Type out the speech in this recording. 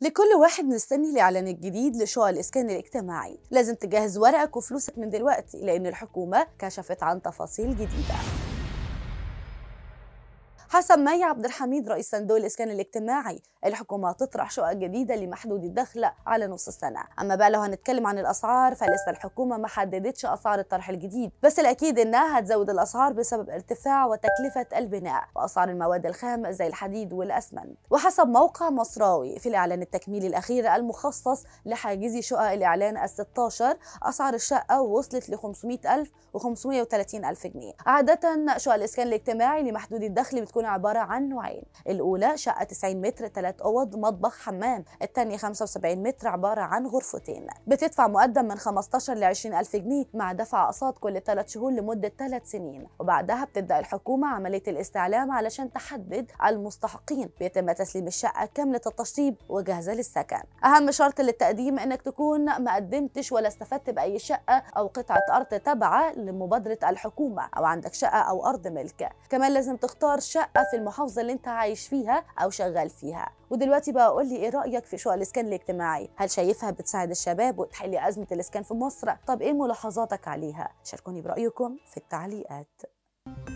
لكل واحد مستني الإعلان الجديد لشقق الإسكان الاجتماعي لازم تجهز ورقك وفلوسك من دلوقتي لأن الحكومة كشفت عن تفاصيل جديدة حسب ماي عبد الحميد رئيس صندوق الاسكان الاجتماعي الحكومه تطرح شقق جديده لمحدود الدخل على نص السنه اما بقى لو هنتكلم عن الاسعار فلسه الحكومه ما حددتش اسعار الطرح الجديد بس الاكيد انها هتزود الاسعار بسبب ارتفاع وتكلفه البناء واسعار المواد الخام زي الحديد والاسمنت وحسب موقع مصراوي في الاعلان التكميلي الاخير المخصص لحاجزي شقق الاعلان ال16 اسعار الشقه وصلت ل 500000 و 530000 جنيه عاده شقق الاسكان الاجتماعي لمحدود الدخل بتكون بتكون عبارة عن نوعين الأولى شقة 90 متر 3 أوض مطبخ حمام الثانية 75 متر عبارة عن غرفتين بتدفع مقدم من 15 ل 20 ألف جنيه مع دفع أقساط كل 3 شهور لمدة 3 سنين وبعدها بتبدأ الحكومة عملية الاستعلام علشان تحدد المستحقين بيتم تسليم الشقة كاملة التشطيب وجاهزة للسكن أهم شرط للتقديم إنك تكون ما قدمتش ولا استفدت بأي شقة أو قطعة أرض تابعة لمبادرة الحكومة أو عندك شقة أو أرض ملك كمان لازم تختار شقة شقه في المحافظه اللي انت عايش فيها او شغال فيها ودلوقتي بقى قول لي ايه رايك في شقق الاسكان الاجتماعي هل شايفها بتساعد الشباب وتحل ازمه الاسكان في مصر طب ايه ملاحظاتك عليها شاركوني برايكم في التعليقات